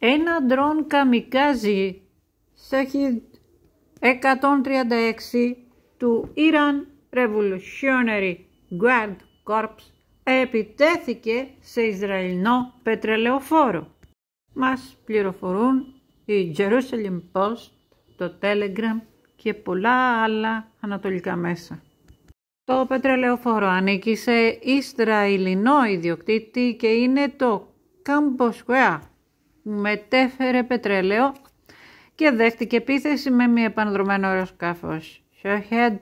Ένα ντρόν καμικάζι Σαχι 136 του Iran Revolutionary Guard Corps επιτέθηκε σε Ισραηλινό πετρελαιοφόρο. Μας πληροφορούν η Jerusalem Post, το Telegram και πολλά άλλα ανατολικά μέσα. Το πετρελαιοφόρο ανήκει σε Ισραηλινό ιδιοκτήτη και είναι το Campo Square μετέφερε πετρέλαιο και δέχτηκε επίθεση με μη επανδρομένο αεροσκάφος Shahed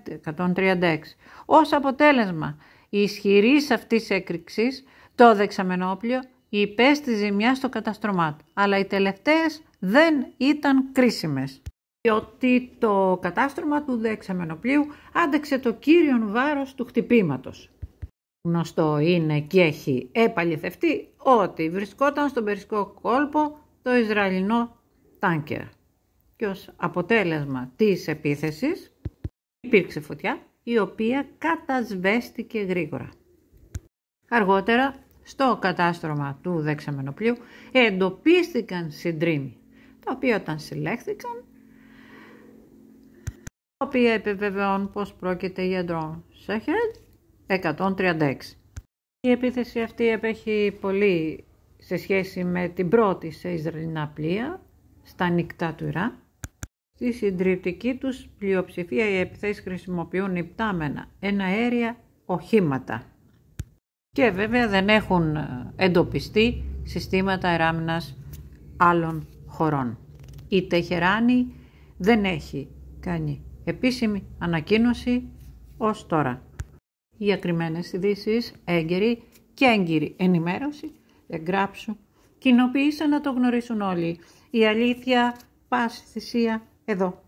136. Ως αποτέλεσμα η ισχυρής αυτής έκρηξης το δεξαμενόπλιο υπέστη ζημιά στο καταστρωμά αλλά οι τελευταίες δεν ήταν κρίσιμες διότι το κατάστρωμα του δεξαμενοπλίου άντεξε το κύριο βάρος του χτυπήματος. Γνωστό είναι και έχει επαληθευτεί ότι βρισκόταν στον περισκό κόλπο το Ισραηλινό τάνκερ. Και ως αποτέλεσμα της επίθεσης υπήρξε φωτιά η οποία κατασβέστηκε γρήγορα. Αργότερα στο κατάστρωμα του δεξαμενοπλίου εντοπίστηκαν συντρίμοι, τα οποία όταν συλλέχθηκαν, τα οποία επιβεβαιώνουν πως πρόκειται για ντρόν 136. Η επίθεση αυτή επέχει πολύ σε σχέση με την πρώτη σε Ισραηλινά πλοία στα νυχτά του Ιράν. Στη συντριπτική τους πλειοψηφία οι επιθέσεις χρησιμοποιούν υπτάμενα, εναέρια οχήματα. Και βέβαια δεν έχουν ε, εντοπιστεί συστήματα εράμινας άλλων χωρών. Η Τεχεράνη δεν έχει κάνει επίσημη ανακοίνωση ως τώρα για κρυμμένες ειδήσεις, έγκαιρη και έγκυρη ενημέρωση, εγγράψου, κοινοποίησε να το γνωρίσουν όλοι. Η αλήθεια, πάση θυσία, εδώ.